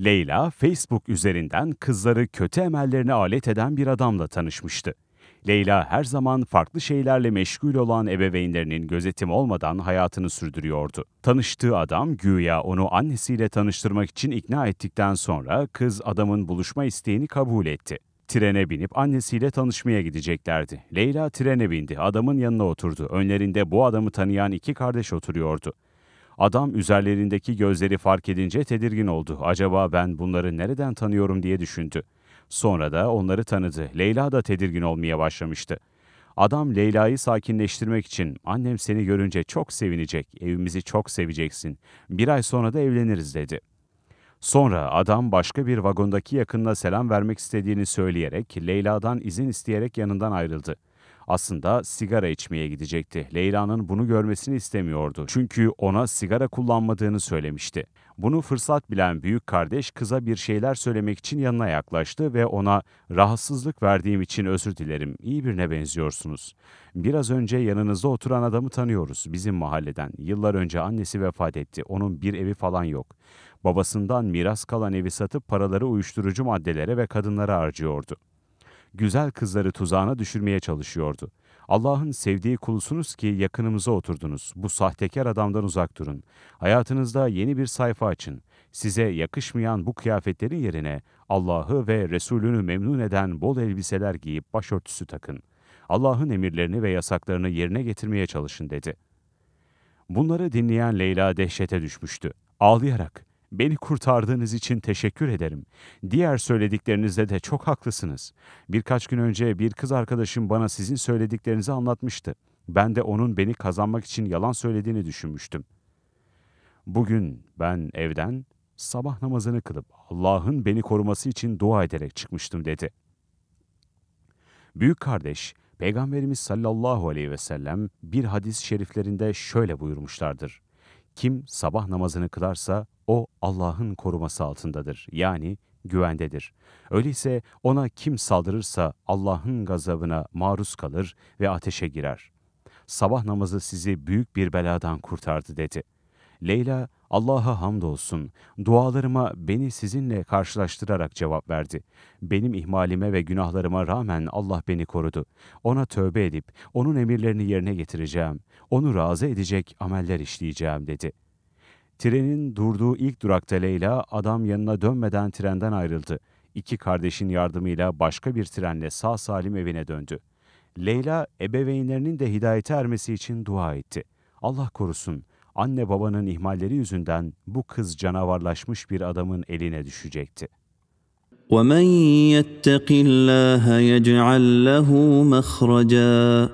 Leyla, Facebook üzerinden kızları kötü emellerine alet eden bir adamla tanışmıştı. Leyla her zaman farklı şeylerle meşgul olan ebeveynlerinin gözetimi olmadan hayatını sürdürüyordu. Tanıştığı adam güya onu annesiyle tanıştırmak için ikna ettikten sonra kız adamın buluşma isteğini kabul etti. Trene binip annesiyle tanışmaya gideceklerdi. Leyla trene bindi, adamın yanına oturdu. Önlerinde bu adamı tanıyan iki kardeş oturuyordu. Adam üzerlerindeki gözleri fark edince tedirgin oldu. Acaba ben bunları nereden tanıyorum diye düşündü. Sonra da onları tanıdı. Leyla da tedirgin olmaya başlamıştı. Adam Leyla'yı sakinleştirmek için annem seni görünce çok sevinecek, evimizi çok seveceksin, bir ay sonra da evleniriz dedi. Sonra adam başka bir vagondaki yakınına selam vermek istediğini söyleyerek Leyla'dan izin isteyerek yanından ayrıldı. Aslında sigara içmeye gidecekti. Leyla'nın bunu görmesini istemiyordu. Çünkü ona sigara kullanmadığını söylemişti. Bunu fırsat bilen büyük kardeş kıza bir şeyler söylemek için yanına yaklaştı ve ona rahatsızlık verdiğim için özür dilerim. İyi birine benziyorsunuz. Biraz önce yanınızda oturan adamı tanıyoruz bizim mahalleden. Yıllar önce annesi vefat etti. Onun bir evi falan yok. Babasından miras kalan evi satıp paraları uyuşturucu maddelere ve kadınlara harcıyordu güzel kızları tuzağına düşürmeye çalışıyordu. Allah'ın sevdiği kulusunuz ki yakınımıza oturdunuz. Bu sahtekar adamdan uzak durun. Hayatınızda yeni bir sayfa açın. Size yakışmayan bu kıyafetlerin yerine Allah'ı ve Resulünü memnun eden bol elbiseler giyip başörtüsü takın. Allah'ın emirlerini ve yasaklarını yerine getirmeye çalışın dedi. Bunları dinleyen Leyla dehşete düşmüştü. Ağlayarak, Beni kurtardığınız için teşekkür ederim. Diğer söylediklerinizde de çok haklısınız. Birkaç gün önce bir kız arkadaşım bana sizin söylediklerinizi anlatmıştı. Ben de onun beni kazanmak için yalan söylediğini düşünmüştüm. Bugün ben evden sabah namazını kılıp Allah'ın beni koruması için dua ederek çıkmıştım dedi. Büyük kardeş, Peygamberimiz sallallahu aleyhi ve sellem bir hadis-i şeriflerinde şöyle buyurmuşlardır. Kim sabah namazını kılarsa o Allah'ın koruması altındadır. Yani güvendedir. Öyleyse ona kim saldırırsa Allah'ın gazabına maruz kalır ve ateşe girer. Sabah namazı sizi büyük bir beladan kurtardı dedi.'' Leyla, Allah'a hamdolsun, dualarıma beni sizinle karşılaştırarak cevap verdi. Benim ihmalime ve günahlarıma rağmen Allah beni korudu. Ona tövbe edip, onun emirlerini yerine getireceğim, onu razı edecek ameller işleyeceğim dedi. Trenin durduğu ilk durakta Leyla, adam yanına dönmeden trenden ayrıldı. İki kardeşin yardımıyla başka bir trenle sağ salim evine döndü. Leyla, ebeveynlerinin de hidayete ermesi için dua etti. Allah korusun, anne babanın ihmalleri yüzünden bu kız canavarlaşmış bir adamın eline düşecekti. وَمَنْ يَتَّقِ اللّٰهَ يَجْعَلْ لَهُ مَخْرَجًا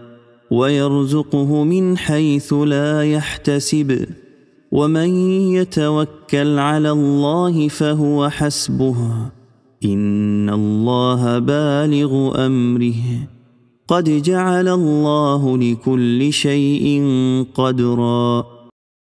وَيَرْزُقُهُ مِنْ حَيْثُ لَا يَحْتَسِبُ وَمَنْ يَتَوَكَّلْ عَلَى اللّٰهِ فَهُوَ حَسْبُهُ إِنَّ اللّٰهَ بَالِغُ أَمْرِهِ قَدْ جَعَلَ اللّٰهُ لِكُلِّ شَيْءٍ قَدْرًا